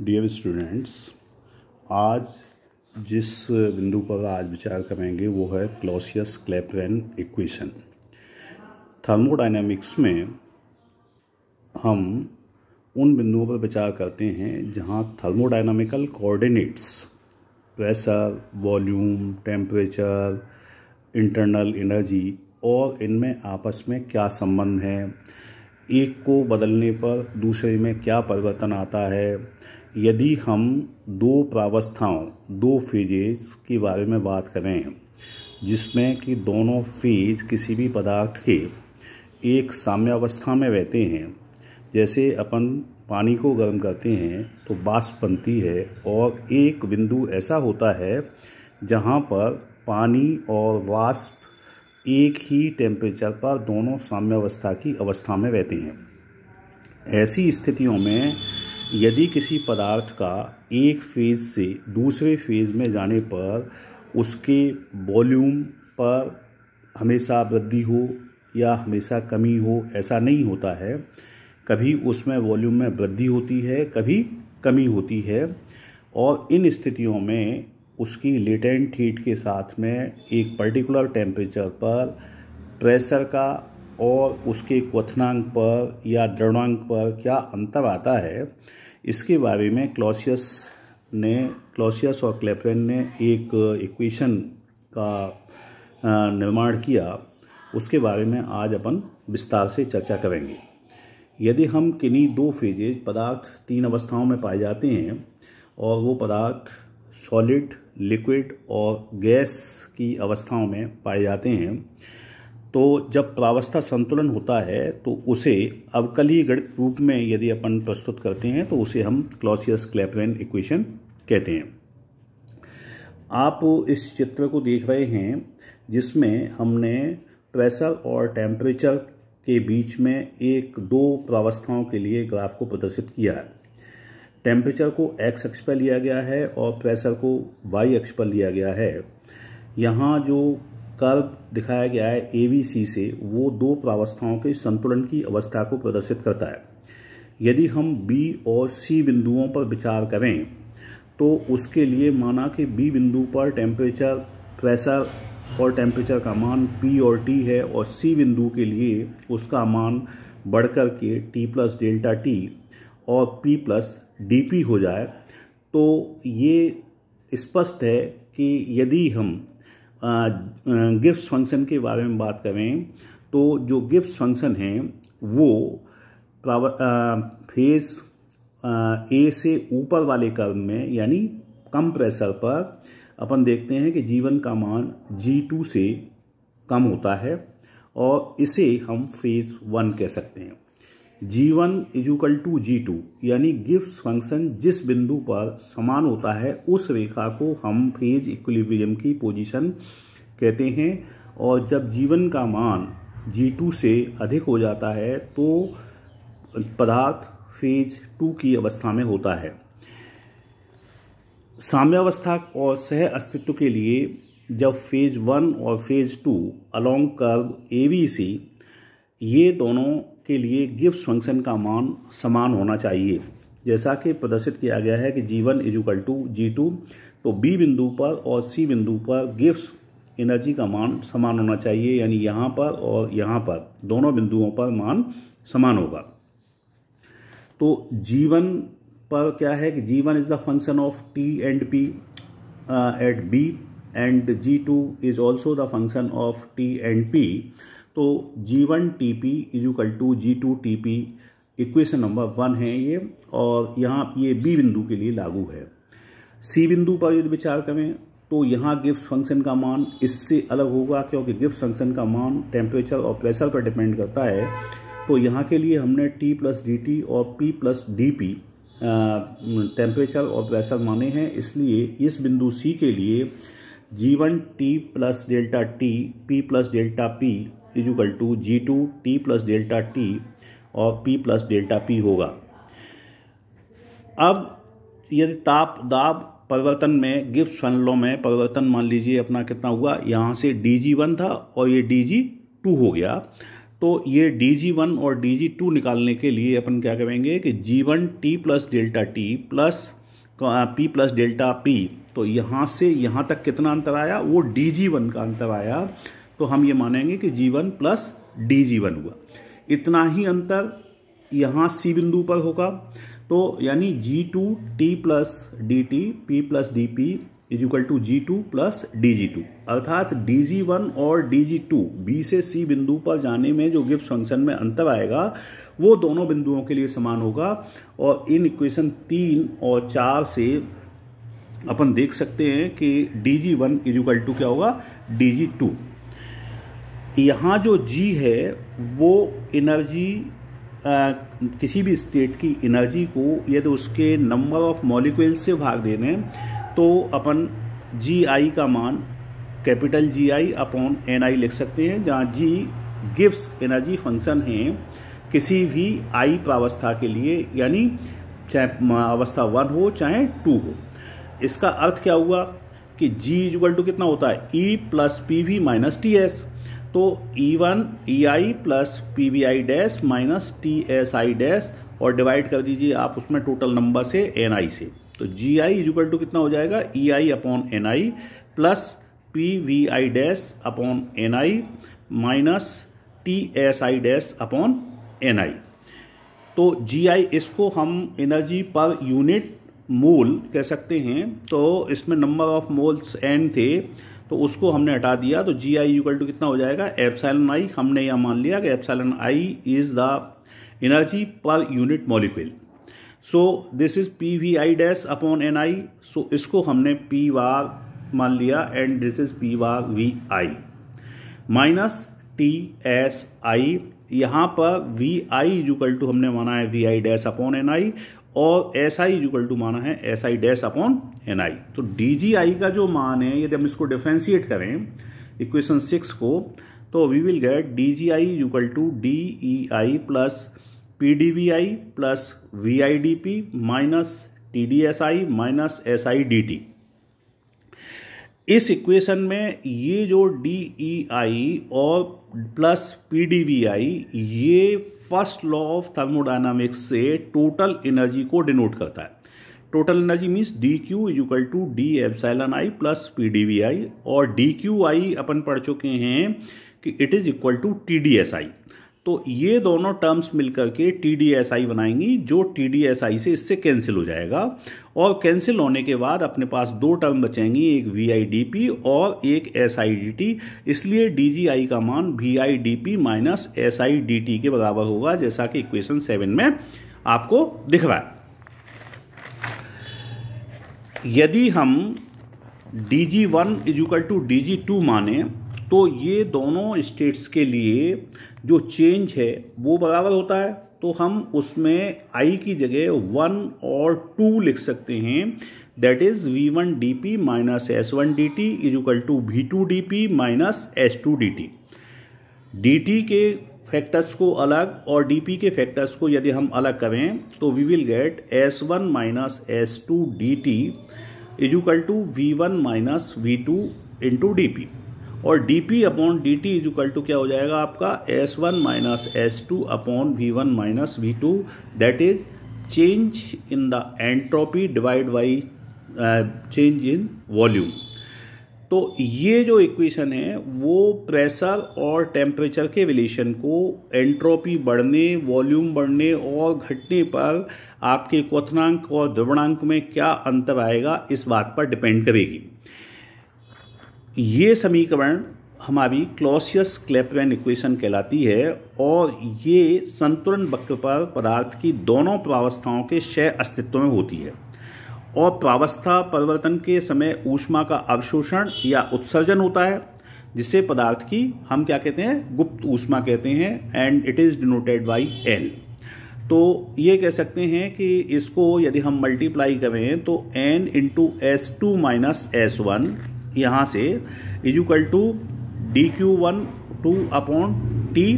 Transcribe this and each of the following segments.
dear students आज जिस बिंदु पर आज विचार करेंगे वो है क्लॉसियस क्लेपरन इक्वेशन थर्मोडाइनमिक्स में हम उन बिंदुओं पर विचार करते हैं जहाँ thermodynamical coordinates pressure volume temperature internal energy और इनमें आपस में क्या संबंध है एक को बदलने पर दूसरे में क्या परिवर्तन आता है यदि हम दो प्रावस्थाओं दो फेजेस के बारे में बात करें जिसमें कि दोनों फेज किसी भी पदार्थ के एक साम्यावस्था में रहते हैं जैसे अपन पानी को गर्म करते हैं तो बाष्प बनती है और एक बिंदु ऐसा होता है जहाँ पर पानी और वाष्प एक ही टेम्परेचर पर दोनों साम्यावस्था की अवस्था में रहते हैं ऐसी स्थितियों में यदि किसी पदार्थ का एक फेज़ से दूसरे फेज़ में जाने पर उसके वॉल्यूम पर हमेशा वृद्धि हो या हमेशा कमी हो ऐसा नहीं होता है कभी उसमें वॉल्यूम में वृद्धि होती है कभी कमी होती है और इन स्थितियों में उसकी लेटेंट हीट के साथ में एक पर्टिकुलर टेम्परेचर पर प्रेशर का और उसके क्वथनांक पर या दृढ़ांक पर क्या अंतर आता है इसके बारे में क्लॉसियस ने क्लॉसियस और क्लेपरन ने एक इक्वेशन का निर्माण किया उसके बारे में आज अपन विस्तार से चर्चा करेंगे यदि हम किन्हीं दो फेजेज पदार्थ तीन अवस्थाओं में पाए जाते हैं और वो पदार्थ सॉलिड लिक्विड और गैस की अवस्थाओं में पाए जाते हैं तो जब प्रावस्था संतुलन होता है तो उसे गणित रूप में यदि अपन प्रस्तुत करते हैं तो उसे हम क्लॉसियस क्लैपरन इक्वेशन कहते हैं आप इस चित्र को देख रहे हैं जिसमें हमने प्रेशर और टेम्परेचर के बीच में एक दो प्रावस्थाओं के लिए ग्राफ को प्रदर्शित किया है टेम्परेचर को एक्स अक्ष पर लिया गया है और प्रेशर को वाई अक्ष पर लिया गया है यहाँ जो विकल्प दिखाया गया है ए बी सी से वो दो प्रावस्थाओं के संतुलन की अवस्था को प्रदर्शित करता है यदि हम बी और सी बिंदुओं पर विचार करें तो उसके लिए माना कि बी बिंदु पर टेम्परेचर प्रेशर और टेम्परेचर का मान पी और टी है और सी बिंदु के लिए उसका मान बढ़कर के टी प्लस डेल्टा टी और पी प्लस डी पी हो जाए तो ये स्पष्ट है कि यदि हम गिफ्ट फंक्शन के बारे में बात करें तो जो गिफ्ट फंक्शन है वो फेज ए से ऊपर वाले कर्म में यानी कम प्रेशर पर अपन देखते हैं कि जीवन का मान जी टू से कम होता है और इसे हम फेज़ वन कह सकते हैं G one equal to G two यानी गिफ्ट फंक्शन जिस बिंदु पर समान होता है उस रेखा को हम फेज इक्विलिब्रियम की पोजीशन कहते हैं और जब जीवन का मान जी टू से अधिक हो जाता है तो पदार्थ फेज टू की अवस्था में होता है साम्यावस्था और सह अस्तित्व के लिए जब फेज वन और phase two along curve A B C ये दोनों के लिए गिब्स फंक्शन का मान समान होना चाहिए जैसा कि प्रदर्शित किया गया है कि G one equal to G two तो बी बिंदु पर और सी बिंदु पर गिब्स एनर्जी का मान समान होना चाहिए यानी यहाँ पर और यहाँ पर दोनों बिंदुओं पर मान समान होगा तो जीवन पर क्या है कि G one is the function of T and P at B and G two is also the function of T and P तो G one T P equal to G two T P equation number one है ये और यहाँ ये B बिंदु के लिए लागू है सी बिंदु पर यदि विचार करें तो यहाँ गिफ्ट फंक्शन का मान इससे अलग होगा क्योंकि गिफ्ट फंक्शन का मान टेम्परेचर और प्रेशर पर डिपेंड करता है तो यहाँ के लिए हमने टी प्लस डी टी और P plus D P temperature और प्रेशर माने हैं इसलिए इस बिंदु सी के लिए G one T plus delta T P plus delta P equal to G two T plus delta T और पी प्लस डेल्टा पी होगा अब यदि ताप दाब परिवर्तन में गिफ्ट फनलों में परिवर्तन मान लीजिए अपना कितना हुआ यहाँ से डी जी वन था और ये डी जी टू हो गया तो ये डी जी वन और डी जी टू निकालने के लिए अपन क्या करेंगे कि G one T plus delta T plus P plus delta P तो यहाँ से यहाँ तक कितना अंतर आया वो डी जी वन का अंतर आया तो हम ये मानेंगे कि जीवन प्लस डी जीवन हुआ इतना ही अंतर यहाँ सी बिंदु पर होगा तो यानी G two T plus D T P plus D P is equal to G two plus D G two अर्थात डी जी वन और डी जी टू बी से सी बिंदु पर जाने में जो गिप्स फंक्शन में अंतर आएगा वो दोनों बिंदुओं के लिए समान होगा और इन इक्वेशन तीन और चार से अपन देख सकते हैं कि D G one is equal to क्या होगा डी जी टू यहाँ जो जी है वो एनर्जी किसी भी स्टेट की एनर्जी को यदि उसके नंबर ऑफ मॉलिक्यूल से भाग दे दें तो अपन जी आई का मान capital G I upon N I लिख सकते हैं जहाँ जी गिव्स एनर्जी फंक्शन है किसी भी आई प्रावस्था के लिए यानी चाहे अवस्था वन हो चाहे टू हो इसका अर्थ क्या हुआ कि जी इजल टू कितना होता है E plus P V minus T S तो E one E I plus P V I dash minus T S I dash और डिवाइड कर दीजिए आप उसमें टोटल नंबर से एन आई से तो जी आई इजिकल टू कितना हो जाएगा E I upon N I plus P V I dash upon N I minus T S I dash upon N I तो जी आई इसको हम एनर्जी पर यूनिट मोल कह सकते हैं तो इसमें नंबर ऑफ मोल्स एन थे तो उसको हमने हटा दिया तो जी आई यूकल टू कितना हो जाएगा एप्साइलन आई हमने यह मान लिया कि epsilon I is the energy per unit molecule so this is P V I dash upon N I so इसको हमने पी वार मान लिया and this is P bar V I minus T S I यहाँ पर V I equal to हमने माना है V I dash upon N I और एस आई इक्वल टू माना है S I dash upon N I तो D G I का जो मान है यदि हम इसको डिफ्रेंशिएट करें इक्वेशन सिक्स को तो we will get D G I equal to D E I plus P D V I plus V I D P minus T D S I minus S I D T इस equation में ये जो D E I और plus P D V I ये first law of thermodynamics से total energy को denote करता है total energy means D Q is equal to D epsilon I plus P D V I और D Q I अपन पढ़ चुके हैं कि it is equal to T D S I तो ये दोनों टर्म्स मिलकर के टी डी एस आई बनाएंगी जो टी डी एस आई से इससे कैंसिल हो जाएगा और कैंसिल होने के बाद अपने पास दो टर्म बचेंगी एक वी आई डी पी और एक एस आई डी टी इसलिए डी जी आई का मान V I D P minus S I D T के बराबर होगा जैसा कि इक्वेशन सेवन में आपको दिख रहा है यदि हम D G one is to D G two माने तो ये दोनों स्टेट्स के लिए जो चेंज है वो बराबर होता है तो हम उसमें आई की जगह वन और टू लिख सकते हैं that is V one D P minus S one D T is equal to V two D P minus S two D T D T के फैक्टर्स को अलग और डी पी के फैक्टर्स को यदि हम अलग करें तो we will get S one minus S two D T is equal to V one minus V two into D P और D P upon D T equal to क्या हो जाएगा आपका S one minus S two upon V one minus V two that is change in the entropy divide by change in volume तो ये जो equation है वो प्रेशर और टेम्परेचर के रिलेशन को एंट्रोपी बढ़ने वॉल्यूम बढ़ने और घटने पर आपके क्वथनांक और द्रवणांक में क्या अंतर आएगा इस बात पर डिपेंड करेगी ये समीकरण हमारी क्लॉसियस क्लेपवेन इक्वेशन कहलाती है और ये संतुलन वक्र पर पदार्थ की दोनों प्रावस्थाओं के क्षय अस्तित्व में होती है और प्रावस्था परिवर्तन के समय ऊष्मा का अवशोषण या उत्सर्जन होता है जिसे पदार्थ की हम क्या कहते हैं गुप्त ऊष्मा कहते हैं and it is denoted by L तो ये कह सकते हैं कि इसको यदि हम मल्टीप्लाई करें तो N into S two minus S one यहाँ से is equal to D Q one two upon T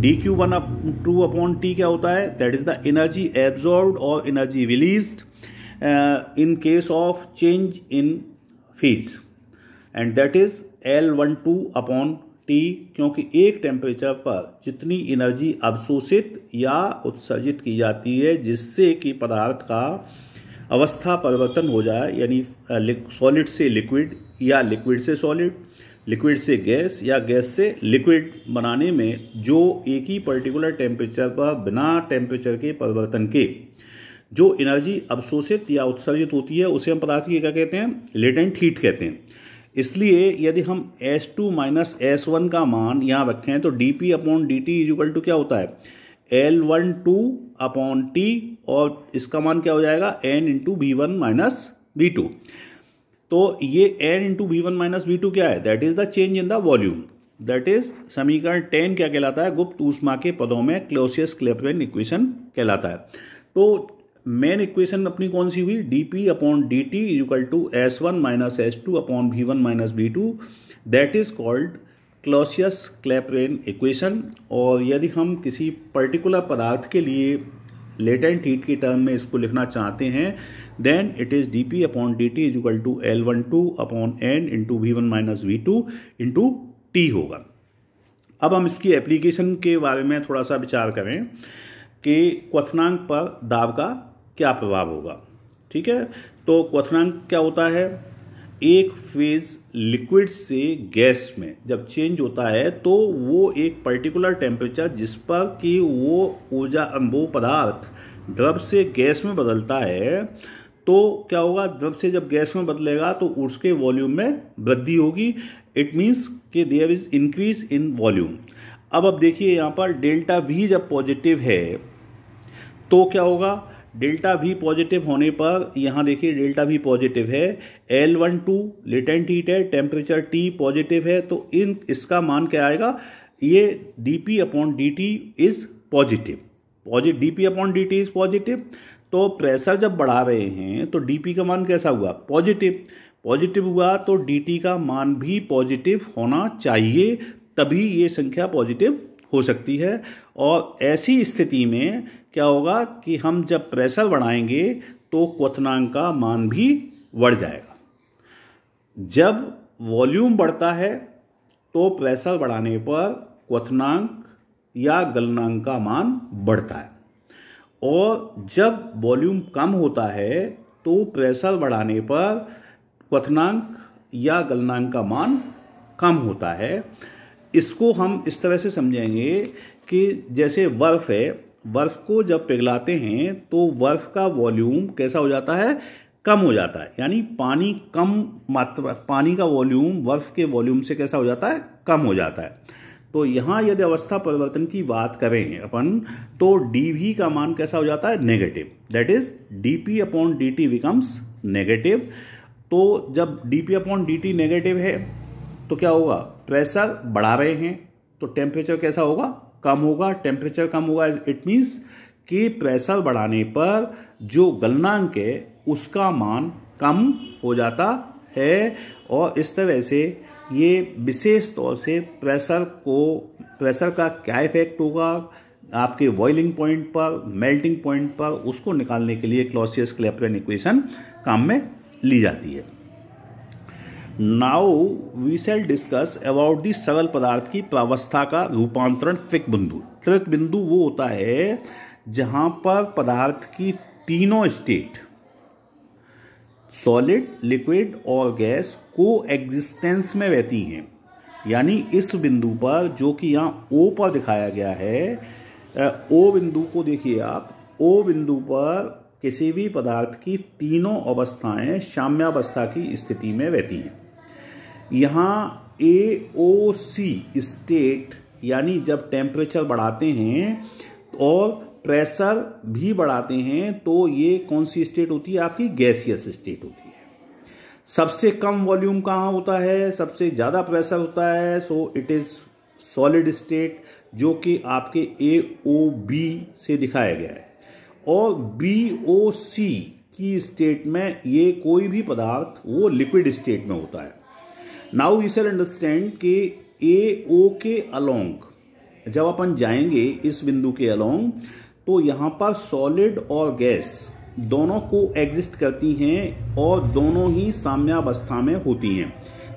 D Q one two upon T क्या होता है that is the energy absorb और energy release in case of change in phase and that is L one two upon T क्योंकि एक temperature पर जितनी energy अवशोषित या उत्सर्जित की जाती है जिससे कि पदार्थ का अवस्था परिवर्तन हो जाए यानी सॉलिड से लिक्विड या लिक्विड से सॉलिड लिक्विड से गैस या गैस से लिक्विड बनाने में जो एक ही पर्टिकुलर टेम्परेचर पर बिना टेम्परेचर के परिवर्तन के जो एनर्जी अवशोषित या उत्सर्जित होती है उसे हम पदार्थ की क्या कहते हैं लेटेंट हीट कहते हैं इसलिए यदि हम S2 टू माइनस एस का मान यहाँ रखें तो D P upon D T is equal to क्या होता है L one two upon T और इसका मान क्या हो जाएगा N into V one minus B two तो ये N into B one minus B two क्या है that is the change in the volume that is समीकरण टेन क्या कहलाता है गुप्त ऊष्मा के पदों में क्लोसियस क्लेपेन इक्वेशन कहलाता है तो मेन इक्वेशन अपनी कौन सी हुई D P upon D T equal to S one minus S two upon V one minus B two that is called Clausius Clapeyron equation और यदि हम किसी पर्टिकुलर पदार्थ के लिए लेटेंट हीट के टर्म में इसको लिखना चाहते हैं then it is D P upon D T equal to L one two upon N into V one minus V two into T होगा अब हम इसकी एप्लीकेशन के बारे में थोड़ा सा विचार करें कि क्वथनांक पर दाब का क्या प्रभाव होगा ठीक है तो क्वथनांक क्या होता है एक फेज लिक्विड से गैस में जब चेंज होता है तो वो एक पर्टिकुलर टेम्परेचर जिस पर कि वो ऊर्जा वो पदार्थ द्रव से गैस में बदलता है तो क्या होगा द्रव से जब गैस में बदलेगा तो उसके वॉल्यूम में वृद्धि होगी इट मीन्स के there is increase in volume अब अब देखिए यहाँ पर डेल्टा वी जब पॉजिटिव है तो क्या होगा डेल्टा भी पॉजिटिव होने पर यहाँ देखिए डेल्टा भी पॉजिटिव है L one two latent heat है टेम्परेचर टी पॉजिटिव है तो इन इसका मान क्या आएगा ये D P upon D T is positive posit D P upon D T is positive तो प्रेशर जब बढ़ा रहे हैं तो डी पी का मान कैसा हुआ पॉजिटिव पॉजिटिव हुआ तो डी टी का मान भी पॉजिटिव होना चाहिए तभी ये संख्या पॉजिटिव हो सकती है और ऐसी स्थिति में क्या होगा कि हम जब प्रेशर बढ़ाएंगे तो क्वथनांक का मान भी बढ़ जाएगा जब वॉल्यूम बढ़ता है तो प्रेशर बढ़ाने पर क्वथनांक या गलनांक का मान बढ़ता है और जब वॉल्यूम कम होता है तो प्रेशर बढ़ाने पर क्वथनांक या गलनांक का मान कम होता है इसको हम इस तरह से समझेंगे कि जैसे बर्फ़ है बर्फ को जब पिघलाते हैं तो बर्फ का वॉल्यूम कैसा हो जाता है कम हो जाता है यानी पानी कम मात्रा पानी का वॉल्यूम बर्फ के वॉल्यूम से कैसा हो जाता है कम हो जाता है तो यहाँ यदि अवस्था परिवर्तन की बात करें अपन तो डी वी का मान कैसा हो जाता है negative that is D P upon D T becomes negative तो जब D P upon D T negative है तो क्या होगा प्रेशर बढ़ा रहे हैं तो टेम्परेचर कैसा होगा कम होगा टेम्परेचर कम होगा इट मीन्स कि प्रेशर बढ़ाने पर जो गलनांक है उसका मान कम हो जाता है और इस तरह से ये विशेष तौर से प्रेशर को प्रेशर का क्या इफेक्ट होगा आपके बॉइलिंग पॉइंट पर मेल्टिंग पॉइंट पर उसको निकालने के लिए क्लॉसियस क्लेप्टन इक्वेशन काम में ली जाती है now we shall discuss about the सरल पदार्थ की प्रावस्था का रूपांतरण त्रिक बिंदु त्रिक बिंदु वो होता है जहां पर पदार्थ की तीनों स्टेट सॉलिड लिक्विड और गैस को एग्जिस्टेंस में रहती हैं यानी इस बिंदु पर जो कि यहाँ ओ पर दिखाया गया है ओ बिंदु को देखिए आप ओ बिंदु पर किसी भी पदार्थ की तीनों अवस्थाएं साम्यावस्था की स्थिति में रहती हैं यहाँ ए ओ सी स्टेट यानी जब टेम्परेचर बढ़ाते हैं और प्रेशर भी बढ़ाते हैं तो ये कौन सी स्टेट होती है आपकी गैसियस स्टेट होती है सबसे कम वॉल्यूम कहाँ होता है सबसे ज़्यादा प्रेशर होता है so it is solid state जो कि आपके ए ओ बी से दिखाया गया है और बी ओ सी की स्टेट में ये कोई भी पदार्थ वो लिक्विड स्टेट में होता है नाउ वी शैल अंडरस्टैंड कि ए ओ के अलोंग जब अपन जाएंगे इस बिंदु के अलोंग तो यहाँ पर सॉलिड और गैस दोनों को एग्जिस्ट करती हैं और दोनों ही साम्यावस्था में होती हैं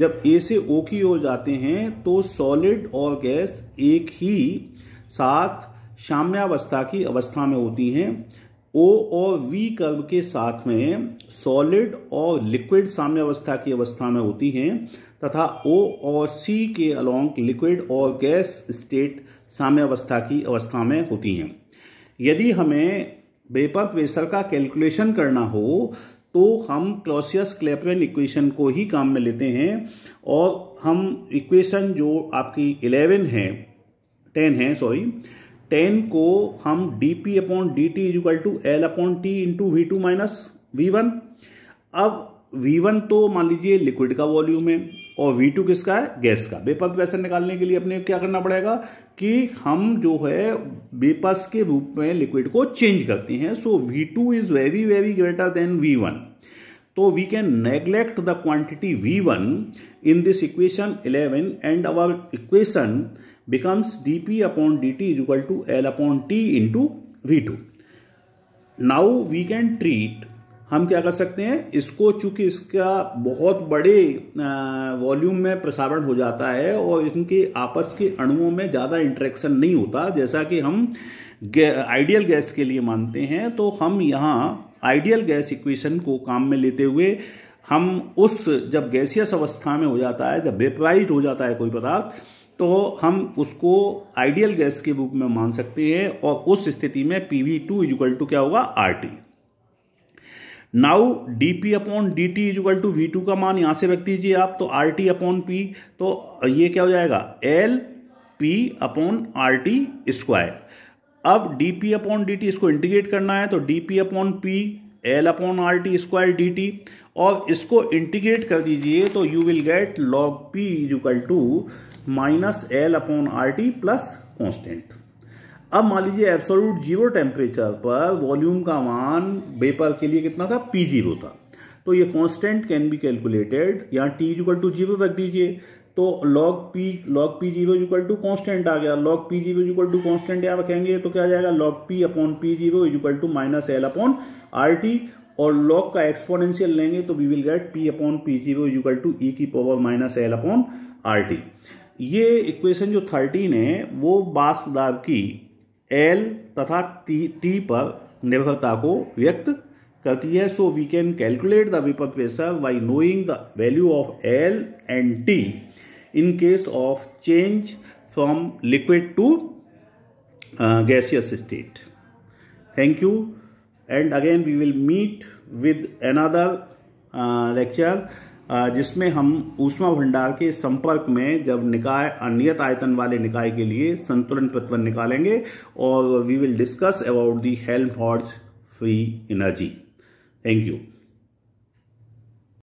जब ए से ओ की ओर जाते हैं तो सॉलिड और गैस एक ही साथ साम्यावस्था की अवस्था में होती हैं ओ और वी कर्व के साथ में सॉलिड और लिक्विड साम्यावस्था की अवस्था में होती हैं तथा ओ और सी के अलोंग लिक्विड और गैस स्टेट साम्यावस्था की अवस्था में होती हैं यदि हमें वेपर प्रेशर का कैलकुलेशन करना हो तो हम क्लोसियस क्लैपरन इक्वेशन को ही काम में लेते हैं और हम इक्वेशन जो आपकी इलेवन है टेन है सॉरी टेन को हम D P upon D T equal to L upon T into V two minus V one अब वी वन तो मान लीजिए लिक्विड का वॉल्यूम है और वी टू किसका है गैस का बेपस प्रेशर निकालने के लिए अपने क्या करना पड़ेगा कि हम जो है बेपस के रूप में लिक्विड को चेंज करते हैं so V two is very very greater than V one तो we can neglect the quantity V one in this equation eleven and our equation becomes D P D T is equal to L upon T into V two now we can treat हम क्या कर सकते हैं इसको चूंकि इसका बहुत बड़े वॉल्यूम में प्रसारण हो जाता है और इनके आपस के अणुओं में ज़्यादा इंटरेक्शन नहीं होता जैसा कि हम आइडियल गैस के लिए मानते हैं तो हम यहाँ आइडियल गैस इक्वेशन को काम में लेते हुए हम उस जब गैसियस अवस्था में हो जाता है जब वेपराइज हो जाता है कोई पदार्थ तो हम उसको आइडियल गैस के रूप में मान सकते हैं और उस स्थिति में P V two equal to क्या होगा R T now D P upon D T equal to V two का मान यहां से रख दीजिए आप तो आर टी अपॉन पी तो ये क्या हो जाएगा L P upon R T square अब D P upon D T इसको इंटीग्रेट करना है तो D P upon P L upon R T square D T और इसको इंटीग्रेट कर दीजिए तो you will get log P equal to minus L upon R T plus constant अब मान लीजिए एब्सोल्यूट जीरो टेम्परेचर पर वॉल्यूम का मान वेपर के लिए कितना था पी जीरो था तो ये कांस्टेंट कैन बी कैलकुलेटेड यहाँ टी इजल टू जीरो रख दीजिए तो log P log P zero equal to constant आ गया log P zero equal to constant यहाँ रखेंगे तो क्या आ जाएगा log P upon P zero equal to minus L upon R T और लॉग का एक्सपोनेंशियल लेंगे तो we will get P upon P zero equal to E की power minus L upon R T ये इक्वेशन जो thirteen है वो बाष्प दाब की एल तथा टी टी पर निर्भरता को व्यक्त करती है so we can calculate the vapour pressure by knowing the value of L and T in case of change from liquid to gaseous state thank you and again we will meet with another lecture जिसमें हम ऊष्मा भंडार के संपर्क में जब निकाय अनियत आयतन वाले निकाय के लिए संतुलन तत्व निकालेंगे और we will discuss about the Helmholtz free energy thank you